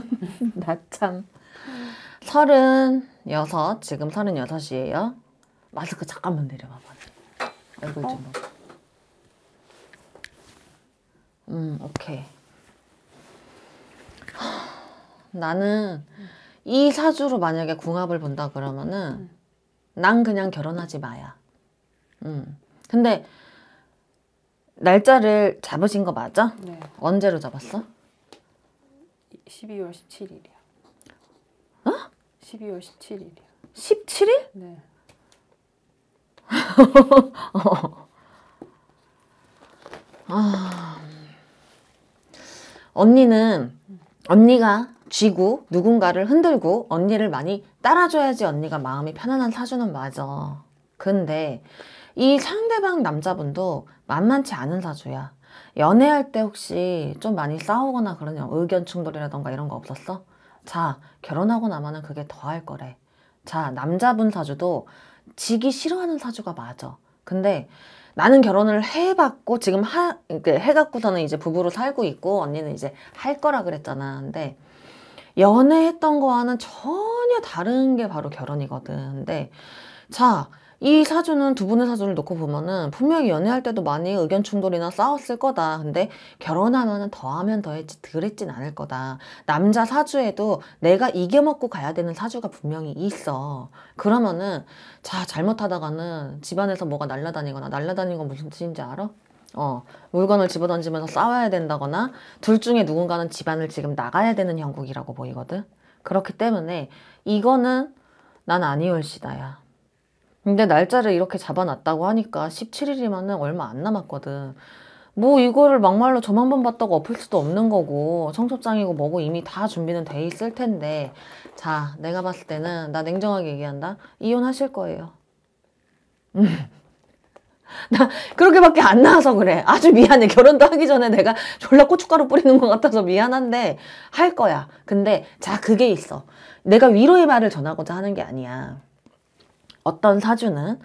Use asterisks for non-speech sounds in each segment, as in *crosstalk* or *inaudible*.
*laughs* 나참 서른 여섯 지금 서른 여섯이에요. 마스크 잠깐만 내려봐봐. 얼굴 좀 어? 봐. 음 오케이. 나는 이 사주로 만약에 궁합을 본다 그러면은 난 그냥 결혼하지 마야. 음. 근데 날짜를 잡으신 거 맞아? 네. 언제로 잡았어? 12월 17일이야. 어? 12월 17일이야. 17일? 네. 어. *laughs* 아. 언니는 언니가 쥐고 누군가를 흔들고 언니를 많이 따라줘야지 언니가 마음이 편안한 사주는 맞아. 근데 이 상대방 남자분도 만만치 않은 사주야. 연애할 때 혹시 좀 많이 싸우거나 그러냐 의견 충돌이라던가 이런 거 없었어? 자 결혼하고 나면은 그게 더 할 거래 자 남자분 사주도 지기 싫어하는 사주가 맞아 근데 나는 결혼을 해봤고 지금 하, 이렇게 해갖고서는 이제 부부로 살고 있고 언니는 이제 할 거라 그랬잖아 근데 연애했던 거와는 전혀 다른 게 바로 결혼이거든 근데 자이 사주는 두 분의 사주를 놓고 보면은 분명히 연애할 때도 많이 의견 충돌이나 싸웠을 거다. 근데 결혼하면은 더하면 더했지 덜했진 않을 거다. 남자 사주에도 내가 이겨먹고 가야 되는 사주가 분명히 있어. 그러면은 자 잘못하다가는 집안에서 뭐가 날라다니거나 날라다니는 건 무슨 뜻인지 알아? 어, 물건을 집어던지면서 싸워야 된다거나 둘 중에 누군가는 집안을 지금 나가야 되는 형국이라고 보이거든. 그렇기 때문에 이거는 난 아니올 시다야. 근데 날짜를 이렇게 잡아놨다고 하니까 17일이면은 얼마 안 남았거든. 뭐 이거를 막말로 저만 번 봤다고 엎을 수도 없는 거고 청첩장이고 뭐고 이미 다 준비는 돼 있을 텐데 자 내가 봤을 때는 나 냉정하게 얘기한다 이혼하실 거예요 *laughs* 나 그렇게밖에 안 나와서 그래 아주 미안해 결혼도 하기 전에 내가 졸라 고춧가루 뿌리는 것 같아서 미안한데 할 거야 근데 자 그게 있어 내가 위로의 말을 전하고자 하는 게 아니야 어떤 사주는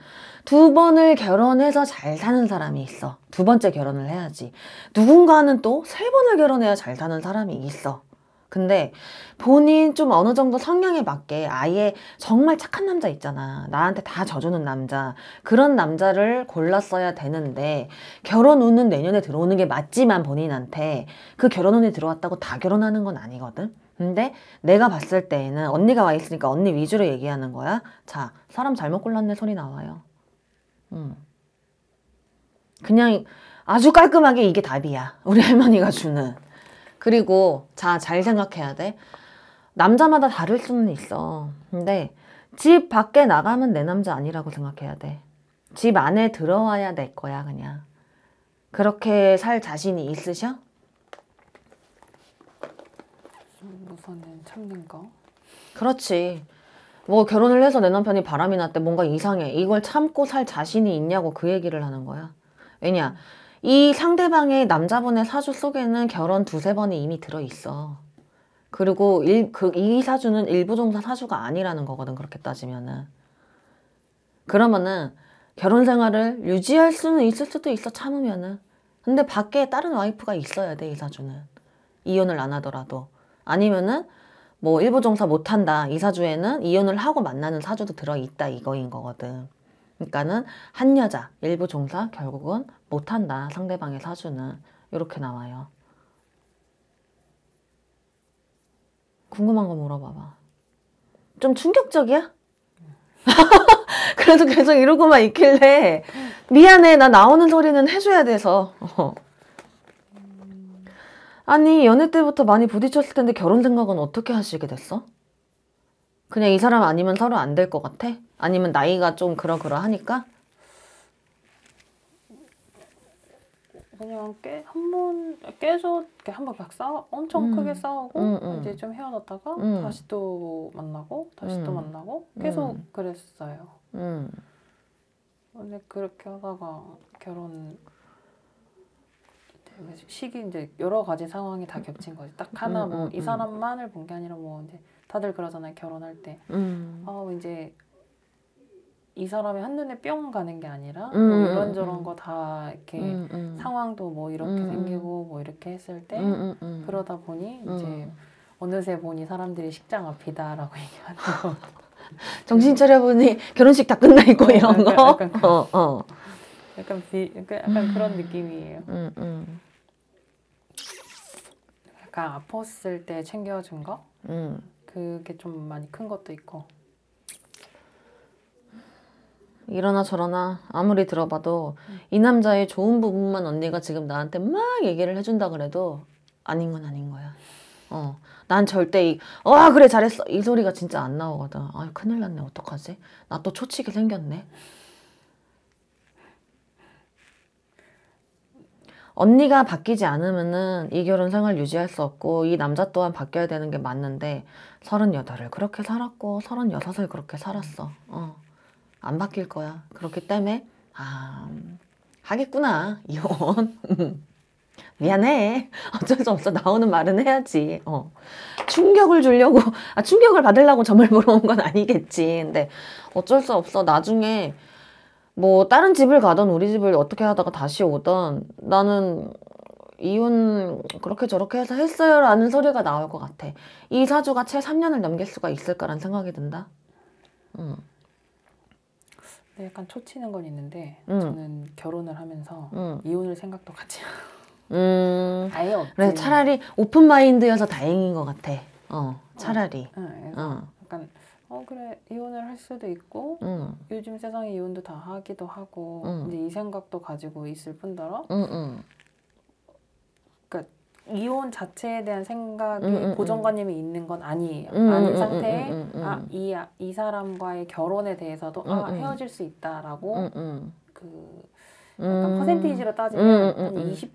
두 번을 결혼해서 잘 사는 사람이 있어. 두 번째 결혼을 해야지. 누군가는 또 세 번을 결혼해야 잘 사는 사람이 있어. 근데 본인 좀 어느 정도 성향에 맞게 아예 정말 착한 남자 있잖아. 나한테 다 져주는 남자. 그런 남자를 골랐어야 되는데 결혼 운은 내년에 들어오는 게 맞지만 본인한테 그 결혼 운이 들어왔다고 다 결혼하는 건 아니거든. 근데 내가 봤을 때에는 언니가 와 있으니까 언니 위주로 얘기하는 거야. 자, 사람 잘못 골랐네 소리 나와요. 음. 그냥 아주 깔끔하게 이게 답이야. 우리 할머니가 주는. 그리고 자, 잘 생각해야 돼. 남자마다 다를 수는 있어. 근데 집 밖에 나가면 내 남자 아니라고 생각해야 돼. 집 안에 들어와야 내 거야, 그냥. 그렇게 살 자신이 있으셔? 우선은 참는 거. 그렇지. 뭐 결혼을 해서 내 남편이 바람이 났대 뭔가 이상해 이걸 참고 살 자신이 있냐고 그 얘기를 하는 거야 왜냐 이 상대방의 남자분의 사주 속에는 결혼 두세 번이 이미 들어있어 그리고 일, 그, 이 사주는 일부종사 사주가 아니라는 거거든 그렇게 따지면은 그러면은 결혼 생활을 유지할 수는 있을 수도 있어 참으면은 근데 밖에 다른 와이프가 있어야 돼 이 사주는 이혼을 안 하더라도 아니면은 뭐 일부 종사 못한다. 이 사주에는 이혼을 하고 만나는 사주도 들어있다 이거인 거거든. 그러니까는 한 여자 일부 종사 결국은 못한다. 상대방의 사주는 이렇게 나와요. 궁금한 거 물어봐봐. 좀 충격적이야? *laughs* 그래도 계속 이러고만 있길래 미안해 나 나오는 소리는 해줘야 돼서 *laughs* 아니, 연애 때부터 많이 부딪혔을 텐데 결혼 생각은 어떻게 하시게 됐어? 그냥 이 사람 아니면 서로 안 될 것 같아? 아니면 나이가 좀 그러그러하니까? 그냥 깨한번 깨져 이렇게 한번 막 싸워 엄청 음. 크게 싸우고 음, 음. 이제 좀 헤어졌다가 음. 다시 또 만나고 다시 또 음. 만나고 음. 계속 그랬어요. 근데 그렇게 하다가 결혼 시기 이제 여러 가지 상황이 다 겹친 거지. 딱 음, 하나 뭐이 음, 음. 사람만을 본 게 아니라 뭐 이제 다들 그러잖아요. 결혼할 때. 어 이제 이 사람이 한눈에 뿅 가는 게 아니라 뭐 음, 뭐 이런저런 음, 거다 이렇게 음, 상황도 뭐 이렇게 생기고 뭐 이렇게 했을 때 그러다 보니 이제 어느새 보니 사람들이 식장 앞이다라고 *laughs* 얘기하는 정신 차려보니 결혼식 다 끝나 있고 어, 이런 약간, 거 약간, 어, 어. 약간 비 약간, 약간 그런 느낌이에요. 내가 아팠을 때 챙겨준 거 음. 그게 좀 많이 큰 것도 있고 이러나 저러나 아무리 들어봐도 음. 이 남자의 좋은 부분만 언니가 지금 나한테 막 얘기를 해준다 그래도 아닌 건 아닌 거야. 어, 난 절대 이, 어 그래 잘했어 이 소리가 진짜 안 나오거든. 아 큰일 났네 어떡하지? 나 또 초치게 생겼네. 언니가 바뀌지 않으면은 이 결혼 생활 유지할 수 없고 이 남자 또한 바뀌어야 되는 게 맞는데 3른여덟을 그렇게 살았고 3 6을 그렇게 살았어. 어. 안 바뀔 거야. 그렇기 때문에 아 하겠구나 이혼. *laughs* 미안해. 어쩔 수 없어. 나오는 말은 해야지. 어. 충격을 주려고, 아, 충격을 받으려고 점을 보러 온건 아니겠지. 근데 어쩔 수 없어. 나중에 뭐 다른 집을 가던 우리 집을 어떻게 하다가 다시 오던 나는 이혼 그렇게 저렇게 해서 했어요 라는 소리가 나올 것 같아. 이 사주가 채 3년을 넘길 수가 있을까라는 생각이 든다. 음. 네, 약간 초치는 건 있는데 음. 저는 결혼을 하면서 음. 이혼을 생각도 같이 음. *laughs* 아예 없지. 그래서 차라리 오픈 마인드여서 다행인 것 같아. 어, 차라리. 어, 어. 예. 어. 약간 어 그래 이혼을 할 수도 있고 응. 요즘 세상에 이혼도 다 하기도 하고 응. 이제 이 생각도 가지고 있을 뿐더러 응, 그니까 이혼 자체에 대한 생각이 고정관념이 있는 건 아니에요 아닌 상태에 아이 아, 이 사람과의 결혼에 대해서도 아 헤어질 수 있다라고 그 약간 음. 퍼센테이지로 따지면 한20%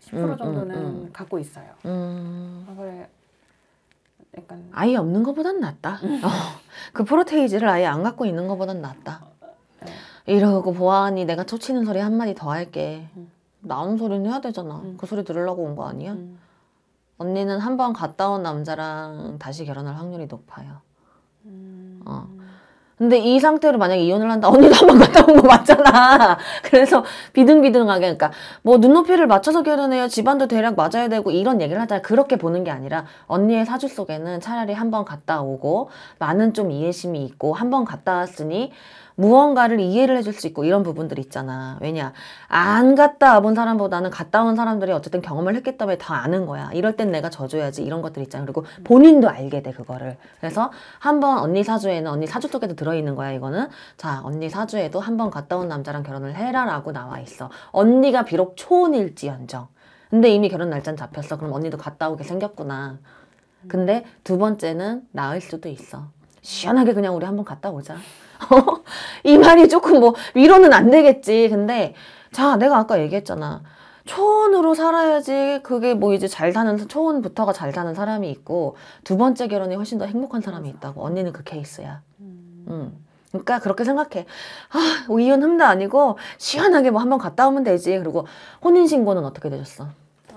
10% 정도는 갖고 있어요 음. 아, 그래 약간 아예 없는 것보단 낫다. 음. 어, 그 프로테이즈를 아예 안 갖고 있는 것보단 낫다. 네. 이러고 보아하니 내가 초치는 소리 한마디 더 할게. 음. 나온 소리는 해야 되잖아. 음. 그 소리 들으려고 온 거 아니야? 언니는 한 번 갔다 온 남자랑 다시 결혼할 확률이 높아요. 어. 근데 이 상태로 만약에 이혼을 한다 언니도 한 번 갔다 온 거 맞잖아 *laughs* 그래서 비등비등하게 그러니까 뭐 눈높이를 맞춰서 결혼해요 집안도 대략 맞아야 되고 이런 얘기를 하잖아 그렇게 보는 게 아니라 언니의 사주 속에는 차라리 한 번 갔다 오고 많은 좀 이해심이 있고 한 번 갔다 왔으니 무언가를 이해를 해줄 수 있고 이런 부분들 있잖아 왜냐 안 갔다 와본 사람보다는 갔다 온 사람들이 어쨌든 경험을 했기 때문에 더 아는 거야 이럴 땐 내가 져줘야지 이런 것들 있잖아 그리고 본인도 알게 돼 그거를 그래서 한 번 언니 사주에는 언니 사주 속에도 들 들어있는 거야 이거는 자 언니 사주에도 한 번 갔다 온 남자랑 결혼을 해라 라고 나와 있어 언니가 비록 초혼일지언정 근데 이미 결혼 날짜는 잡혔어 그럼 언니도 갔다 오게 생겼구나 근데 두 번째는 나을 수도 있어 시원하게 그냥 우리 한번 갔다 오자 *laughs* 이 말이 조금 뭐 위로는 안 되겠지 근데 자 내가 아까 얘기했잖아 초혼으로 살아야지 그게 뭐 이제 잘 사는 초혼부터가 잘 사는 사람이 있고 두 번째 결혼이 훨씬 더 행복한 사람이 있다고 언니는 그 케이스야. 그러니까 그렇게 생각해. 아, 뭐 이혼 흠도 아니고 시원하게 뭐 한번 갔다 오면 되지. 그리고 혼인 신고는 어떻게 되셨어?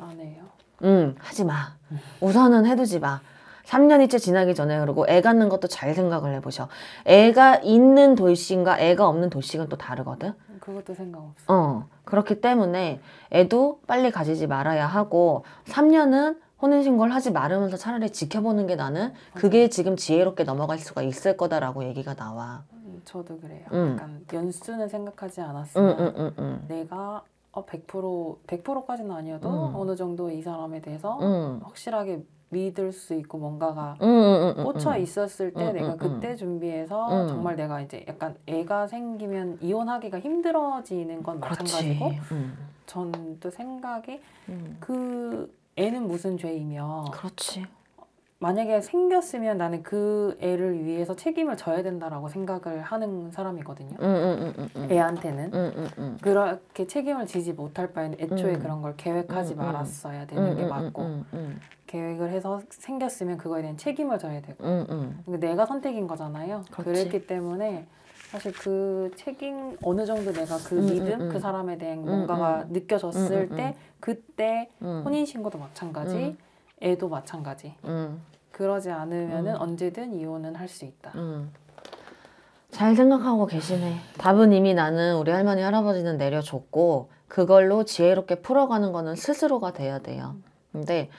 안 해요. 응, 하지 마. 우선은 해두지 마. 3년이째 지나기 전에 그리고 애 갖는 것도 잘 생각을 해보셔. 애가 있는 돌싱과 애가 없는 돌싱은 또 다르거든. 그것도 생각 없어. 어, 그렇기 때문에 애도 빨리 가지지 말아야 하고 3년은 혼인신고를 하지 말으면서 차라리 지켜보는 게 나는 그게 지금 지혜롭게 넘어갈 수가 있을 거다라고 얘기가 나와. 음, 저도 그래요. 음. 약간 연수는 생각하지 않았으면 음, 음, 음, 내가 어, 100% 100%까지는 아니어도 어느 정도 이 사람에 대해서 확실하게 믿을 수 있고 뭔가가 꽂혀 있었을 때 내가 그때 준비해서 정말 내가 이제 약간 애가 생기면 이혼하기가 힘들어지는 건 그렇지. 마찬가지고 전또 생각이 그 애는 무슨 죄이며 그렇지. 만약에 생겼으면 나는 그 애를 위해서 책임을 져야 된다라고 생각을 하는 사람이거든요. 음, 음, 음, 음. 애한테는 음, 그렇게 책임을 지지 못할 바에는 애초에 그런 걸 계획하지 말았어야 되는 게 맞고 계획을 해서 생겼으면 그거에 대한 책임을 져야 되고 근데 내가 선택인 거잖아요. 그렇지. 그랬기 때문에 사실 그 책임 어느 정도 내가 그 음, 믿음 음, 음. 그 사람에 대한 음, 뭔가가 음. 느껴졌을 때 그때 혼인 신고도 마찬가지 애도 마찬가지 그러지 않으면은 언제든 이혼은 할 수 있다. 잘 생각하고 계시네. 답은 이미 나는 우리 할머니 할아버지는 내려줬고 그걸로 지혜롭게 풀어가는 거는 스스로가 돼야 돼요. 근데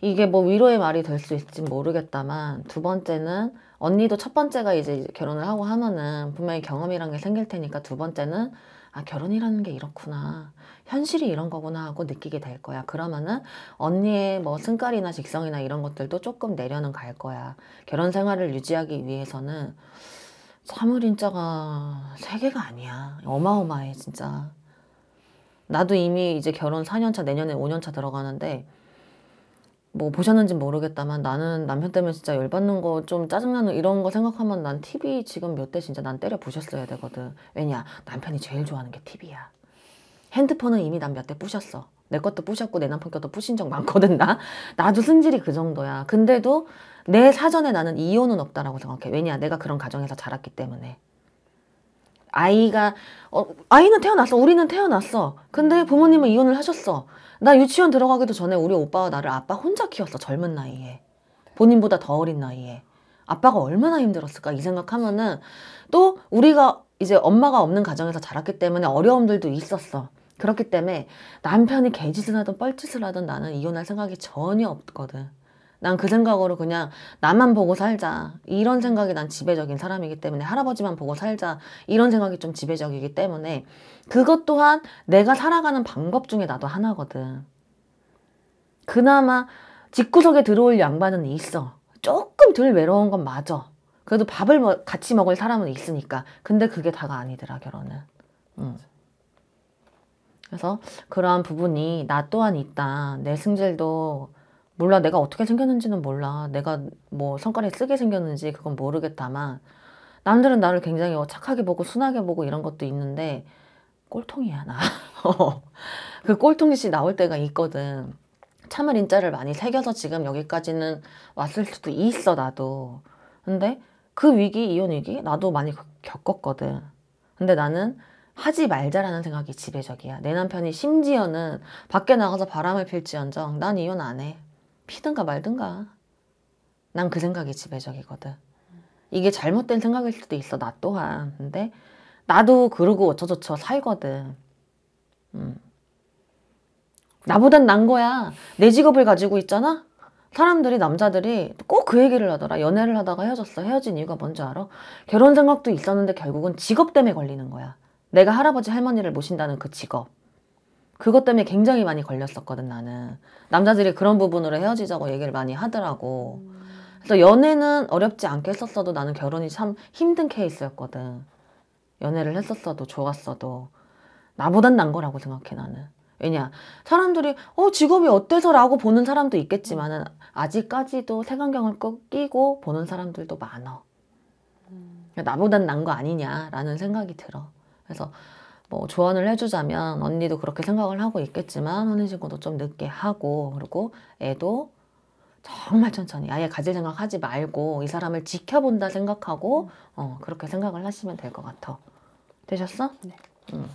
이게 뭐 위로의 말이 될 수 있진 모르겠다만 두 번째는 언니도 첫 번째가 이제 결혼을 하고 하면은 분명히 경험이란 게 생길 테니까 두 번째는 아 결혼이라는 게 이렇구나 현실이 이런 거구나 하고 느끼게 될 거야 그러면은 언니의 뭐 승깔이나 직성이나 이런 것들도 조금 내려는 갈 거야 결혼 생활을 유지하기 위해서는 사물인자가 세계가 아니야 어마어마해 진짜 나도 이미 이제 결혼 4년차 내년에 5년차 들어가는데 뭐 보셨는지 모르겠다만 나는 남편 때문에 진짜 열받는 거 좀 짜증나는 이런 거 생각하면 난 TV 지금 몇 대 진짜 난 때려 부셨어야 되거든. 왜냐 남편이 제일 좋아하는 게 TV야. 핸드폰은 이미 난 몇 대 부셨어. 내 것도 부셨고 내 남편 것도 부신 적 많거든 나. 나도 승질이 그 정도야. 근데도 내 사전에 나는 이혼은 없다라고 생각해. 왜냐 내가 그런 가정에서 자랐기 때문에. 아이가 어, 아이는 태어났어. 우리는 태어났어. 근데 부모님은 이혼을 하셨어. 나 유치원 들어가기도 전에 우리 오빠가 나를 아빠 혼자 키웠어. 젊은 나이에. 본인보다 더 어린 나이에. 아빠가 얼마나 힘들었을까 이 생각하면은 또 우리가 이제 엄마가 없는 가정에서 자랐기 때문에 어려움들도 있었어. 그렇기 때문에 남편이 개짓을 하든 뻘짓을 하든 나는 이혼할 생각이 전혀 없거든. 난그 생각으로 그냥 나만 보고 살자. 이런 생각이 난 지배적인 사람이기 때문에 할아버지만 보고 살자. 이런 생각이 좀 지배적이기 때문에 그것 또한 내가 살아가는 방법 중에 나도 하나거든. 그나마 집구석에 들어올 양반은 있어. 조금 덜 외로운 건 맞아. 그래도 밥을 같이 먹을 사람은 있으니까. 근데 그게 다가 아니더라, 결혼은. 응. 그래서 그러한 부분이 나 또한 있다. 내 승질도 몰라 내가 어떻게 생겼는지는 몰라 내가 뭐 성깔이 쓰게 생겼는지 그건 모르겠다만 남들은 나를 굉장히 뭐 착하게 보고 순하게 보고 이런 것도 있는데 꼴통이야 나. *laughs* 그 꼴통짓이 나올 때가 있거든. 참을 인자를 많이 새겨서 지금 여기까지는 왔을 수도 있어 나도. 근데 그 위기 이혼 위기 나도 많이 겪었거든. 근데 나는 하지 말자라는 생각이 지배적이야. 내 남편이 심지어는 밖에 나가서 바람을 필지언정 난 이혼 안 해. 피든가 말든가. 난 그 생각이 지배적이거든. 이게 잘못된 생각일 수도 있어, 나 또한. 근데 나도 그러고 어쩌저쩌 살거든. 음. 나보단 난 거야. 내 직업을 가지고 있잖아? 사람들이, 남자들이 꼭 그 얘기를 하더라. 연애를 하다가 헤어졌어. 헤어진 이유가 뭔지 알아? 결혼 생각도 있었는데 결국은 직업 때문에 걸리는 거야. 내가 할아버지 할머니를 모신다는 그 직업. 그것 때문에 굉장히 많이 걸렸었거든 나는 남자들이 그런 부분으로 헤어지자고 얘기를 많이 하더라고 그래서 연애는 어렵지 않게 했었어도 나는 결혼이 참 힘든 케이스였거든 연애를 했었어도 좋았어도 나보단 난 거라고 생각해 나는 왜냐 사람들이 어 직업이 어때서라고 보는 사람도 있겠지만은 아직까지도 색안경을 끼고 보는 사람들도 많아 음. 나보단 난 거 아니냐라는 생각이 들어 그래서 뭐 조언을 해주자면 언니도 그렇게 생각을 하고 있겠지만 혼인신고도 좀 늦게 하고 그리고 애도 정말 천천히 아예 가질 생각하지 말고 이 사람을 지켜본다 생각하고 어, 그렇게 생각을 하시면 될 것 같아. 되셨어? 네. 음.